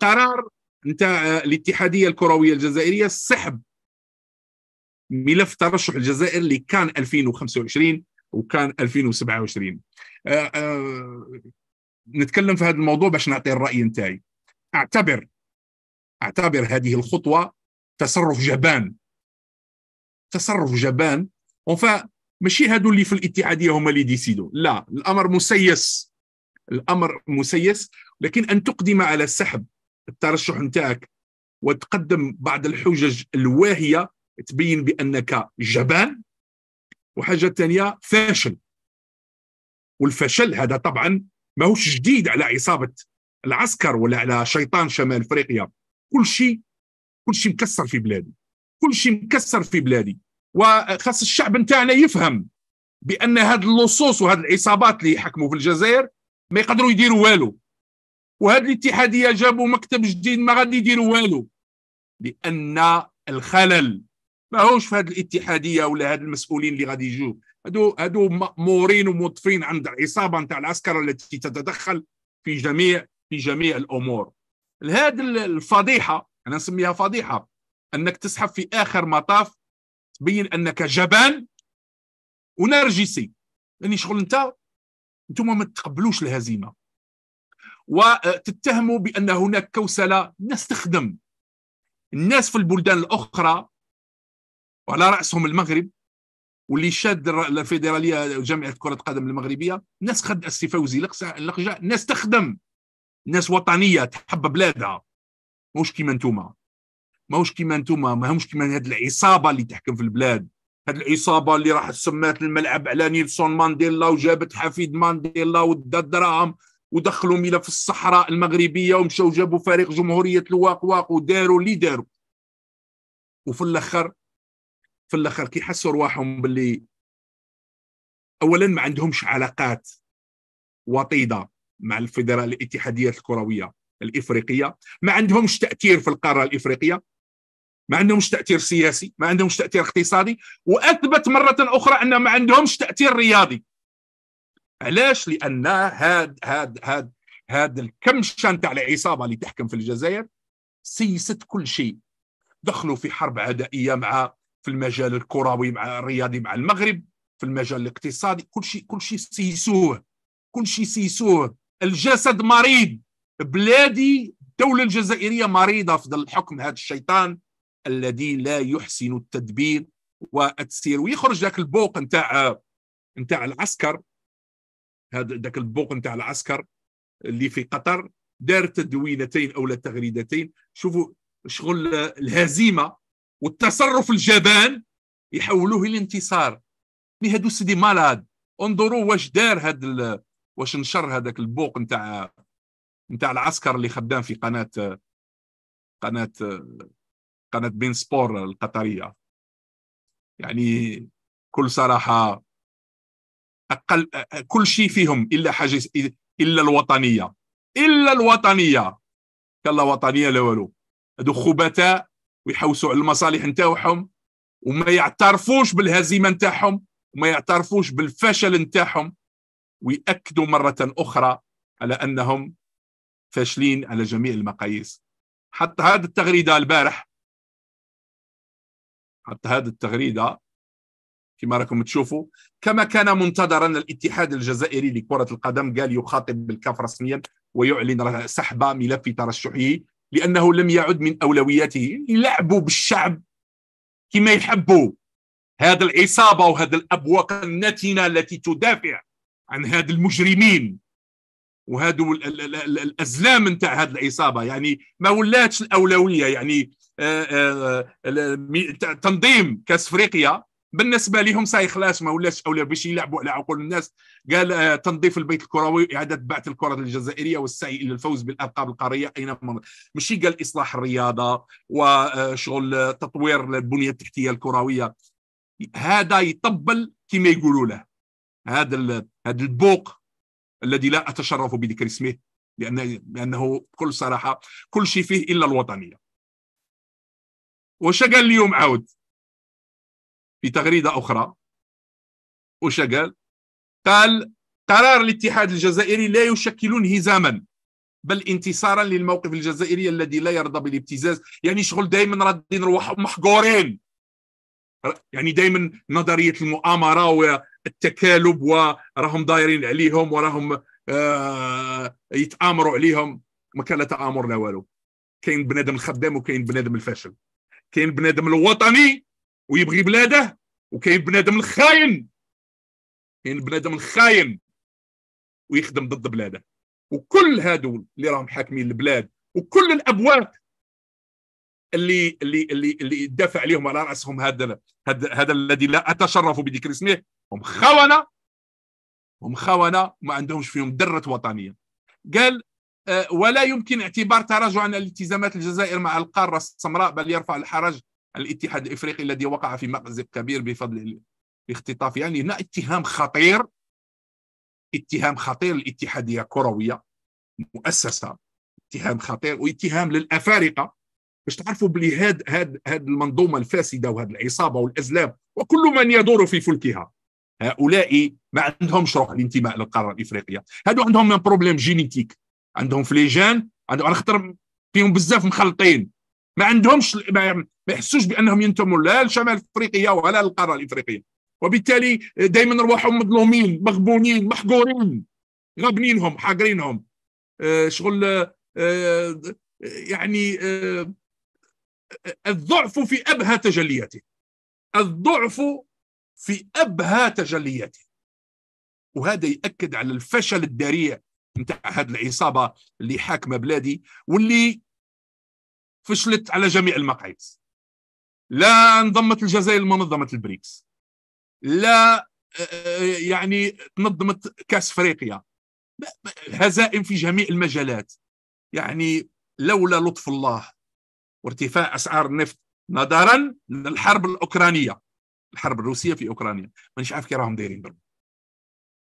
قرار نتاع آه، الاتحاديه الكرويه الجزائريه سحب ملف ترشح الجزائر اللي كان 2025 وكان 2027 أه أه نتكلم في هذا الموضوع باش نعطي الراي نتاعي اعتبر اعتبر هذه الخطوه تصرف جبان تصرف جبان وفا ماشي هادو اللي في الاتحاديه هما اللي ديسيدو لا الامر مسيس الامر مسيس لكن ان تقدم على السحب الترشح نتاعك وتقدم بعض الحجج الواهيه تبين بانك جبان وحاجه ثانيه فاشل والفشل هذا طبعا ماهوش جديد على عصابه العسكر ولا على شيطان شمال افريقيا كل شيء كل شيء مكسر في بلادي كل شيء مكسر في بلادي وخاص الشعب نتاعنا يفهم بان هاد اللصوص وهاد العصابات اللي يحكموا في الجزائر ما يقدروا يديروا والو وهذه الاتحاديه جابوا مكتب جديد ما غادي يديروا والو لان الخلل ماهوش في هذه الاتحاديه ولا هاد المسؤولين اللي غادي يجوا هادو هادو مامورين وموظفين عند العصابه نتاع العسكر التي تتدخل في جميع في جميع الامور هذه الفضيحه انا نسميها فضيحه انك تسحب في اخر مطاف تبين انك جبان ونرجسي لاني شغل انت انتم ما تقبلوش الهزيمه وتتهموا بان هناك كوسله الناس تخدم الناس في البلدان الاخرى وعلى راسهم المغرب واللي شاد الفيدراليه جامعه كره القدم المغربيه الناس خد السي فوزي لقجا الناس تخدم الناس وطنيه تحب بلادها ماهوش كيما نتوما ماهوش كيما نتوما ماهوش كيما هاد العصابه اللي تحكم في البلاد هاد العصابه اللي راح سمات الملعب على نيلسون مانديلا وجابت حفيد مانديلا ودات دراهم ودخلوا ملف الصحراء المغربيه ومشاو جابوا فريق جمهوريه الواقواق وداروا اللي داروا وفي الاخر في الاخر كي حسوا رواحهم باللي اولا ما عندهمش علاقات وطيده مع الفيدرال الاتحاديات الكرويه الافريقيه ما عندهمش تاثير في القاره الافريقيه ما عندهمش تاثير سياسي ما عندهمش تاثير اقتصادي واثبت مره اخرى ان ما عندهمش تاثير رياضي علاش لان هاد هاد هاد هاد الكمشه نتاع العصابه اللي تحكم في الجزائر سيست كل شيء دخلوا في حرب عدائيه مع في المجال الكروي مع الرياضي مع المغرب في المجال الاقتصادي كل شيء كل شيء سيسوه كل شيء سيسوه الجسد مريض بلادي الدولة الجزائرية مريضة في الحكم هذا الشيطان الذي لا يحسن التدبير والتسير ويخرج ذاك البوق نتاع نتاع العسكر هذا ذاك البوق نتاع العسكر اللي في قطر دار تدوينتين او تغريدتين شوفوا شغل الهزيمه والتصرف الجبان يحولوه الانتصار مي هادو سيدي مالاد انظروا واش دار هاد ال... واش نشر هذاك البوق نتاع نتاع العسكر اللي خدام في قناه قناه قناه بين سبور القطريه يعني كل صراحه اقل كل شيء فيهم الا حاجه الا الوطنيه الا الوطنيه كان لا وطنيه لا والو هذو خبثاء ويحوسوا على المصالح نتاعهم وما يعترفوش بالهزيمه نتاعهم وما يعترفوش بالفشل نتاعهم ويأكدوا مرة أخرى على أنهم فاشلين على جميع المقاييس حتى هذه التغريدة البارح حتى هذه التغريدة كما راكم تشوفوا كما كان منتظرا الاتحاد الجزائري لكرة القدم قال يخاطب بالكاف رسميا ويعلن سحب ملف ترشحه لأنه لم يعد من أولوياته يلعبوا بالشعب كما يحبوا هذا العصابة وهذا الأبواق النتنة التي تدافع عن هذا المجرمين وهذا الازلام نتاع هذه العصابه يعني ما ولاتش الاولويه يعني آه، آه، تنظيم كاس افريقيا بالنسبه لهم خلاص ما ولاش اولى باش يلعبوا على عقول الناس قال آه، تنظيف البيت الكروي اعاده بعث الكره الجزائريه والسعي الى الفوز بالالقاب القاريه اينما ماشي قال اصلاح الرياضه وشغل آه، آه، تطوير البنيه التحتيه الكرويه هذا يطبل كما يقولوا له هذا هذا البوق الذي لا اتشرف بذكر اسمه لان لانه بكل صراحه كل شيء فيه الا الوطنيه وش قال اليوم عاود في تغريده اخرى وش قال؟ قال قرار الاتحاد الجزائري لا يشكل انهزاما بل انتصارا للموقف الجزائري الذي لا يرضى بالابتزاز يعني شغل دائما رادين نروح محقورين يعني دائما نظريه المؤامره والتكالب وراهم دايرين عليهم وراهم آه يتامروا عليهم ما كان لا تامر لا والو كاين بنادم الخدام وكاين بنادم الفاشل كاين بنادم الوطني ويبغي بلاده وكاين بنادم الخاين كاين بنادم الخاين ويخدم ضد بلاده وكل هادول اللي راهم حاكمين البلاد وكل الابواب اللي اللي اللي اللي دافع عليهم على راسهم هذا هذا الذي لا اتشرف بذكر اسمه هم خونه هم خونه ما عندهمش فيهم ذره وطنيه قال آه، ولا يمكن اعتبار تراجعا الالتزامات الجزائر مع القاره السمراء بل يرفع الحرج الاتحاد الافريقي الذي وقع في مأزق كبير بفضل الاختطاف يعني هنا اتهام خطير اتهام خطير الاتحاديه كرويه مؤسسه اتهام خطير واتهام للافارقه باش تعرفوا بلي هاد هاد هاد المنظومه الفاسده وهاد العصابه والازلام وكل من يدور في فلكها هؤلاء ما عندهمش روح الانتماء للقاره الافريقيه هادو عندهم بروبليم جينيتيك عندهم في عندهم على خاطر فيهم بزاف مخلطين ما عندهمش ما يحسوش بانهم ينتموا لا لشمال افريقيا ولا للقاره الافريقيه وبالتالي دائما رواحهم مظلومين مغبونين محقورين غابنينهم حاقرينهم آه، شغل آه، يعني آه، الضعف في ابهى تجلياته الضعف في ابهى تجلياته وهذا ياكد على الفشل الذريع نتاع هذه العصابه اللي حاكمه بلادي واللي فشلت على جميع المقاييس لا انضمت الجزائر لمنظمه البريكس لا آه، يعني تنظمت كاس افريقيا هزائم في جميع المجالات يعني لولا لطف الله وارتفاع اسعار النفط نظرا للحرب الاوكرانيه الحرب الروسيه في اوكرانيا مانيش عارف كي راهم دايرين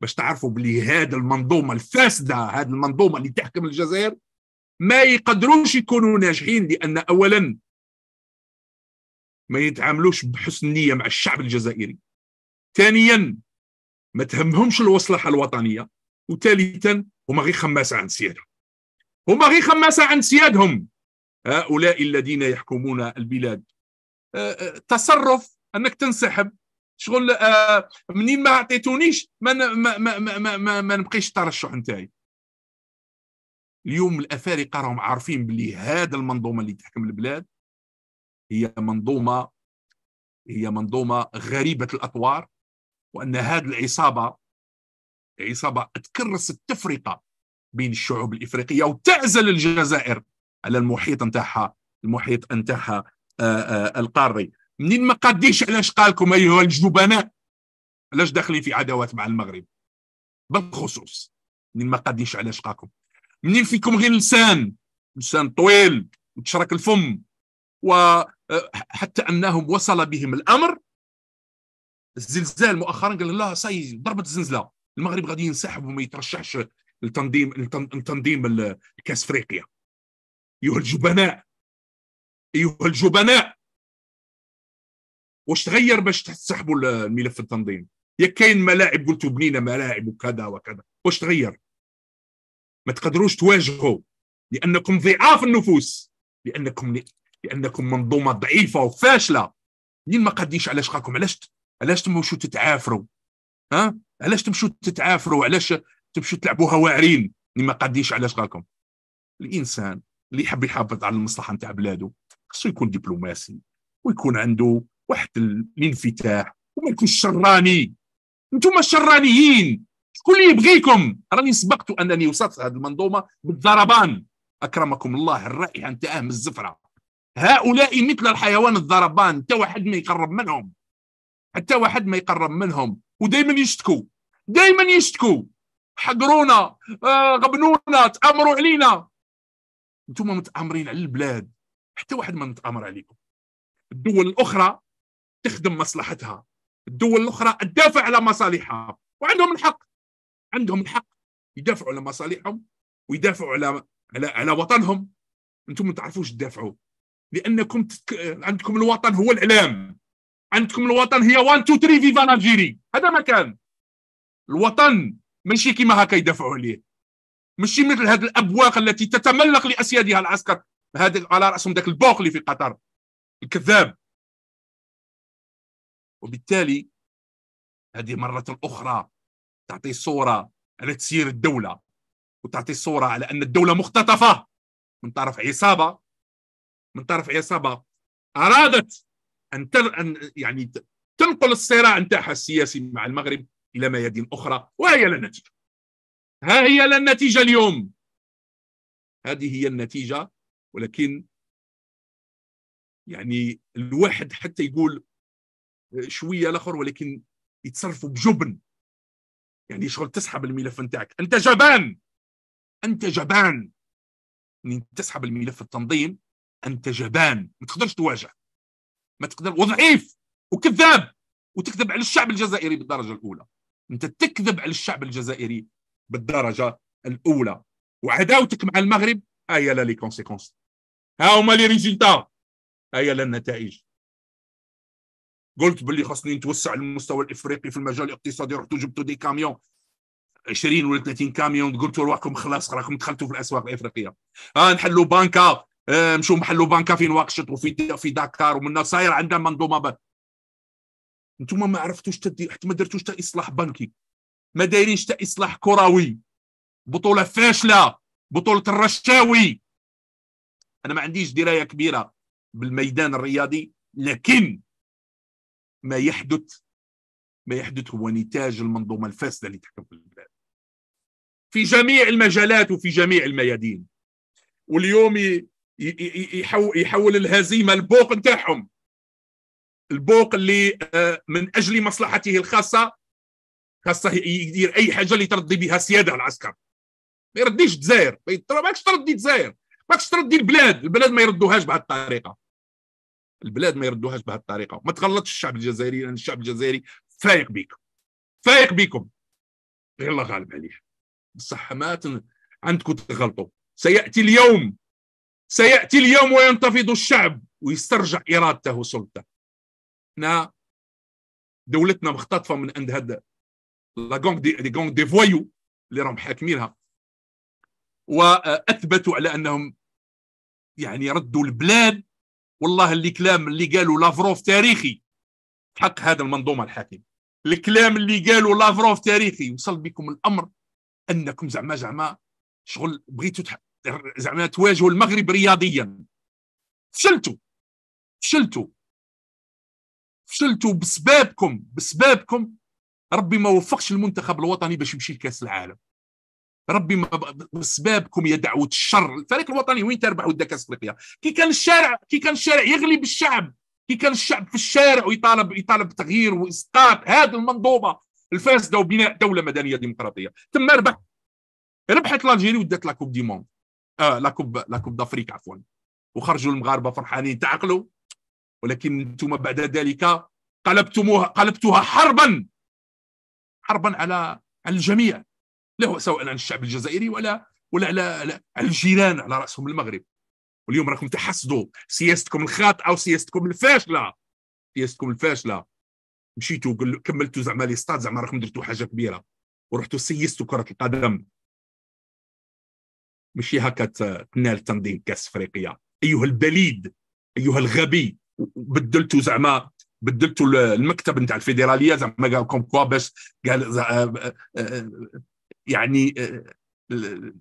باش تعرفوا بلي هذه المنظومه الفاسده هذه المنظومه اللي تحكم الجزائر ما يقدروش يكونوا ناجحين لان اولا ما يتعاملوش بحسن نيه مع الشعب الجزائري ثانيا ما تهمهمش الوصلحه الوطنيه وثالثا هما غير خماسه عن سيادهم هما غير خماسه عن سيادهم هؤلاء الذين يحكمون البلاد آه، آه، تصرف انك تنسحب شغل آه، منين ما عطيتونيش ما ما ما ما, ما, ما نبقيش الترشح نتاعي اليوم الافارقه راهم عارفين بلي هذا المنظومه اللي تحكم البلاد هي منظومه هي منظومه غريبه الاطوار وان هذه العصابه عصابه تكرس التفرقه بين الشعوب الافريقيه وتعزل الجزائر على المحيط نتاعها المحيط نتاعها آه، آه، القاري منين ما قديش علاش قالكم ايها الجبناء علاش داخلين في عداوات مع المغرب بالخصوص منين ما قديش علاش قالكم منين فيكم غير لسان لسان طويل وتشرك الفم وحتى آه، انهم وصل بهم الامر الزلزال مؤخرا قال لا صاي ضربت الزلزله المغرب غادي ينسحب وما يترشحش لتنظيم لتنظيم الكاس افريقيا ايها الجبناء ايها الجبناء واش تغير باش تسحبوا الملف التنظيم يا كاين ملاعب قلتوا بنينا ملاعب وكذا وكذا واش تغير ما تقدروش تواجهوا لانكم ضعاف النفوس لانكم لانكم منظومه ضعيفه وفاشله منين ما قاديش على شقاكم علاش علاش تمشوا تتعافروا ها علاش تمشوا تتعافروا علاش تمشوا تلعبوها واعرين اللي ما قاديش على شقاكم الانسان اللي يحب يحافظ على المصلحه نتاع بلاده خصو يكون دبلوماسي ويكون عنده واحد الانفتاح وما يكونش شراني انتم شرانيين شكون اللي يبغيكم راني سبقت انني وصلت هذه المنظومه بالضربان اكرمكم الله الرائحه اهم الزفره هؤلاء مثل الحيوان الضربان حتى واحد ما يقرب منهم حتى واحد ما يقرب منهم ودائما يشتكوا دائما يشتكوا حقرونا آه غبنونا تامروا علينا انتم متامرين على البلاد حتى واحد ما متامر عليكم الدول الاخرى تخدم مصلحتها الدول الاخرى تدافع على مصالحها وعندهم الحق عندهم الحق يدافعوا على مصالحهم ويدافعوا على على على وطنهم انتم ما تعرفوش تدافعوا لانكم تتك... عندكم الوطن هو الاعلام عندكم الوطن هي 1 2 3 فيفا نجيري هذا ما كان الوطن ماشي كيما هكا يدافعوا عليه ماشي مثل هذه الابواق التي تتملق لاسيادها العسكر هذا على راسهم ذاك اللي في قطر الكذاب وبالتالي هذه مرة أخرى تعطي صوره على تسيير الدوله وتعطي صوره على ان الدوله مختطفه من طرف عصابه من طرف عصابه ارادت ان, أن يعني تنقل الصراع نتاعها السياسي مع المغرب الى ميادين اخرى وهي لا نتيجه ها هي لا النتيجه اليوم هذه هي النتيجه ولكن يعني الواحد حتى يقول شويه الاخر ولكن يتصرفوا بجبن يعني شغل تسحب الملف نتاعك انت جبان انت جبان من تسحب الملف التنظيم انت جبان ما تقدرش تواجه ما تقدر وضعيف وكذاب وتكذب على الشعب الجزائري بالدرجه الاولى انت تكذب على الشعب الجزائري بالدرجه الاولى وعداوتك مع المغرب هيا آية لا لي كونسيكونس ها هما لي ريزلتا آية هيا لا النتائج قلت باللي خاصني نتوسع المستوى الافريقي في المجال الاقتصادي رحتوا جبتوا دي كاميون 20 ولا 30 كاميون قلتوا رواحكم خلاص راكم دخلتوا في الاسواق الافريقيه ها آه نحلوا بنكه آه مشوا نحلوا بنكه في نواقشط وفي في داكار ومن صاير عندنا منظومه انتم ما عرفتوش تدي حتى ما درتوش حتى اصلاح بنكي ما دايرينش حتى اصلاح كروي بطوله فاشله بطوله الرشاوي انا ما عنديش درايه كبيره بالميدان الرياضي لكن ما يحدث ما يحدث هو نتاج المنظومة الفاسدة اللي تحكم في البلاد في جميع المجالات وفي جميع الميادين واليوم يحول الهزيمة البوق نتاعهم البوق اللي آه، من أجل مصلحته الخاصة خاصة يدير أي حاجة اللي ترضي بها سيادة العسكر ما يرديش تزاير ما ماكش تردي تزاير ماكش تردي البلاد البلاد ما يردوهاش بهذه الطريقة البلاد ما يردوهاش بهذه الطريقه ما تغلطش الشعب الجزائري لان الشعب الجزائري فايق بيكم فايق بيكم غير الله غالب عليه بصح ما عندكم تغلطوا سياتي اليوم سياتي اليوم وينتفض الشعب ويسترجع ارادته وسلطته احنا دولتنا مختطفه من عند هذا لا غونغ دي, دي غونغ دي فويو اللي راهم حاكمينها واثبتوا على انهم يعني ردوا البلاد والله اللي كلام اللي قالوا لافروف تاريخي حق هذا المنظومه الحاكمه الكلام اللي قالوا لافروف تاريخي وصل بكم الامر انكم زعما زعما شغل بغيتوا تح... زعما تواجهوا المغرب رياضيا فشلتوا فشلتوا فشلتوا بسبابكم بسبابكم ربي ما وفقش المنتخب الوطني باش يمشي لكاس العالم ربي ما بسبابكم يا دعوه الشر الفريق الوطني وين تربحوا الدكه افريقيا كي كان الشارع كي كان الشارع يغلي بالشعب كي كان الشعب في الشارع ويطالب يطالب بتغيير واسقاط هذه المنظومه الفاسده وبناء دوله مدنيه ديمقراطيه تم ربح ربحت الجيري ودات لاكوب دي موند آه لاكوب لاكوب دافريك عفوا وخرجوا المغاربه فرحانين تعقلوا ولكن انتم بعد ذلك قلبتموها قلبتها حربا حربا على على الجميع له سواء عن الشعب الجزائري ولا ولا على على الجيران على راسهم المغرب واليوم راكم تحسدوا سياستكم الخاطئه وسياستكم الفاشله سياستكم الفاشله مشيتوا كملتوا زعما لي ستاد زعما راكم درتوا حاجه كبيره ورحتوا سيستوا كره القدم ماشي هكا تنال تنظيم كاس افريقيا ايها البليد ايها الغبي بدلتوا زعما بدلتوا المكتب نتاع الفيدراليه زعما قال لكم كوا باش قال آه، آه، آه، يعني آه، آه،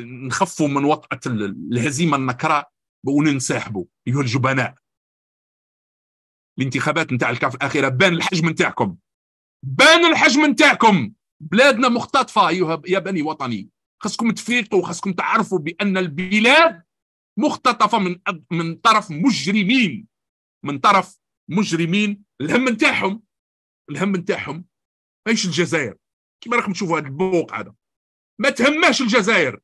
نخفوا من وطأة الهزيمة النكراء وننسحبوا أيها الجبناء الانتخابات نتاع الكاف الأخيرة بان الحجم نتاعكم بان الحجم نتاعكم بلادنا مختطفة أيها يا بني وطني خاصكم تفيقوا خاصكم تعرفوا بأن البلاد مختطفة من من طرف مجرمين من طرف مجرمين الهم نتاعهم الهم نتاعهم ماهيش الجزائر كما راكم تشوفوا هذا البوق هذا ما تهمهش الجزائر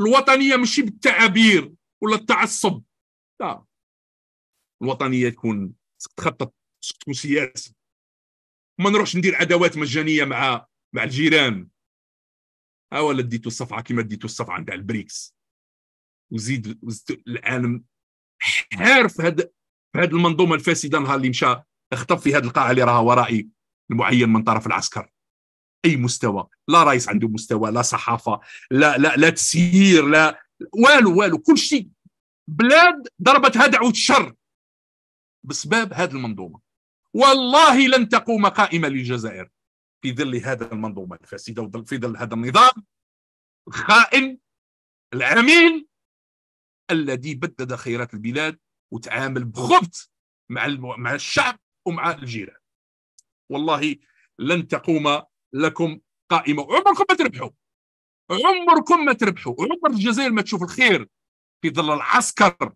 الوطنيه ماشي بالتعابير ولا التعصب لا الوطنيه تكون تخطط تكون سياسي ما نروحش ندير عداوات مجانيه مع مع الجيران ها ولا ديتو الصفعه كما ديتو الصفعه نتاع البريكس وزيد, وزيد العالم حار في هاد في المنظومه الفاسده نهار اللي مشى اخطب في هاد القاعه اللي راها ورائي المعين من طرف العسكر اي مستوى لا رئيس عنده مستوى لا صحافه لا لا لا تسيير لا والو والو كل شيء بلاد ضربت هدعوة الشر بسبب هذه المنظومه والله لن تقوم قائمه للجزائر في ظل هذا المنظومه الفاسده وفي ظل هذا النظام الخائن العميل الذي بدد خيرات البلاد وتعامل بخبث مع مع الشعب ومع الجيران والله لن تقوم لكم قائمه وعمركم ما تربحوا عمركم ما تربحوا وعمر الجزائر ما تشوف الخير في ظل العسكر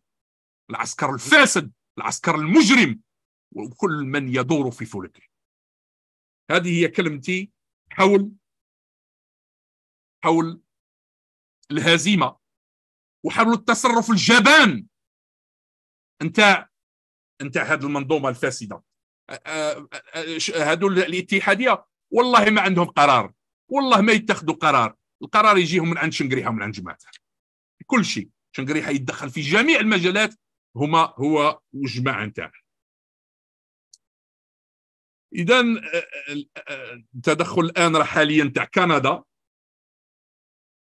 العسكر الفاسد العسكر المجرم وكل من يدور في فلكه هذه هي كلمتي حول حول الهزيمه وحول التصرف الجبان انت انت هذه المنظومه الفاسده هذول الاتحاديه والله ما عندهم قرار والله ما يتخذوا قرار القرار يجيهم من عند شنقريحه ومن عند جماعته كل شيء شنقريحه يتدخل في جميع المجالات هما هو والجماعه نتاعه اذا آه، آه، آه، التدخل الان راه حاليا تاع كندا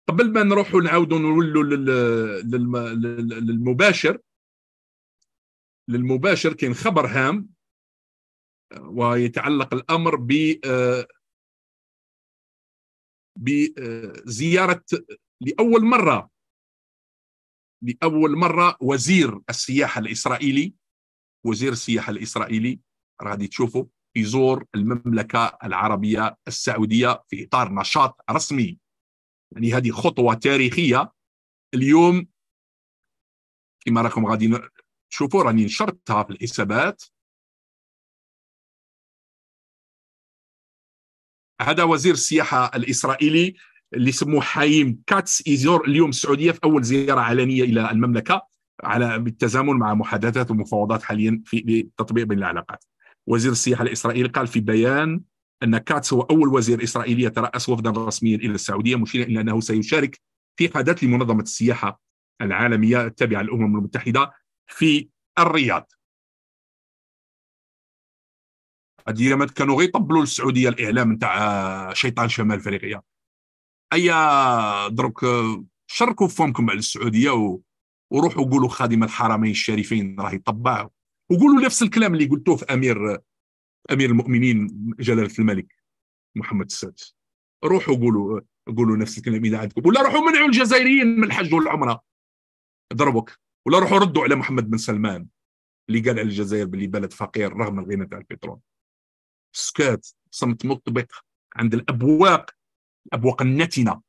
قبل ما نروحوا نعاودوا نولوا للمباشر للمباشر كاين خبر هام ويتعلق الامر ب بزياره لاول مره لاول مره وزير السياحه الاسرائيلي وزير السياحه الاسرائيلي غادي تشوفوا يزور المملكه العربيه السعوديه في اطار نشاط رسمي يعني هذه خطوه تاريخيه اليوم كما راكم غادي تشوفوا راني نشرتها في الحسابات هذا وزير السياحه الاسرائيلي اللي سموه حايم كاتس يزور اليوم السعوديه في اول زياره علنيه الى المملكه على بالتزامن مع محادثات ومفاوضات حاليا في تطبيق بين العلاقات. وزير السياحه الاسرائيلي قال في بيان ان كاتس هو اول وزير اسرائيلي يتراس وفدا رسميا الى السعوديه مشيرا الى انه سيشارك في قادات لمنظمه السياحه العالميه التابعه للامم المتحده في الرياض هذه الايامات كانوا غير يطبلوا للسعوديه الاعلام نتاع شيطان شمال افريقيا اي دروك شركوا فمكم على السعوديه و... وروحوا قولوا خادم الحرمين الشريفين راه يطبع وقولوا نفس الكلام اللي قلتوه في امير امير المؤمنين جلاله الملك محمد السادس روحوا قولوا قولوا نفس الكلام اذا عندكم ولا روحوا منعوا الجزائريين من الحج والعمره ضربك ولا روحوا ردوا على محمد بن سلمان اللي قال على الجزائر باللي بلد فقير رغم الغنى تاع البترول سكات صمت مطبق عند الابواق الابواق النتنه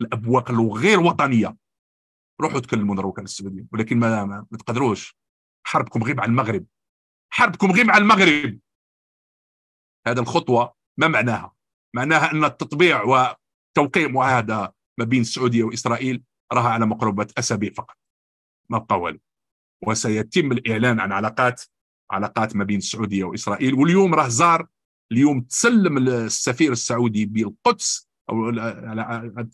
الابواق الغير وطنيه روحوا تكلموا دروك على السعوديه ولكن ما, ما, تقدروش حربكم غير مع المغرب حربكم غير مع المغرب هذا الخطوه ما معناها معناها ان التطبيع وتوقيع معاهده ما بين السعوديه واسرائيل راها على مقربه اسابيع فقط ما بقى والو وسيتم الاعلان عن علاقات علاقات ما بين السعوديه واسرائيل واليوم راه زار اليوم تسلم السفير السعودي بالقدس او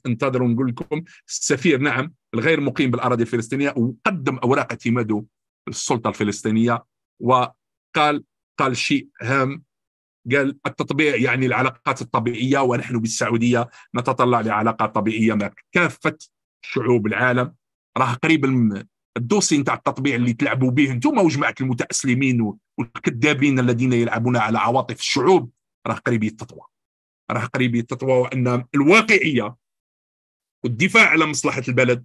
انتظروا نقول لكم السفير نعم الغير مقيم بالاراضي الفلسطينيه وقدم اوراق اعتماده للسلطه الفلسطينيه وقال قال شيء هام قال التطبيع يعني العلاقات الطبيعيه ونحن بالسعوديه نتطلع لعلاقات طبيعيه مع كافه شعوب العالم راه قريب الدوسي نتاع التطبيع اللي تلعبوا به انتم وجماعه المتاسلمين والكذابين الذين يلعبون على عواطف الشعوب راه قريب يتطوى راه قريب يتطوى وان الواقعيه والدفاع على مصلحه البلد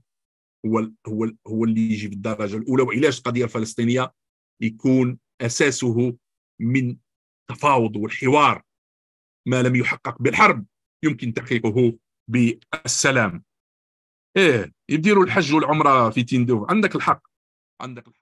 هو هو هو اللي يجي بالدرجه الاولى وعلاج القضيه الفلسطينيه يكون اساسه من التفاوض والحوار ما لم يحقق بالحرب يمكن تحقيقه بالسلام ايه يديروا الحج والعمره في تندوف عندك الحق عندك الحق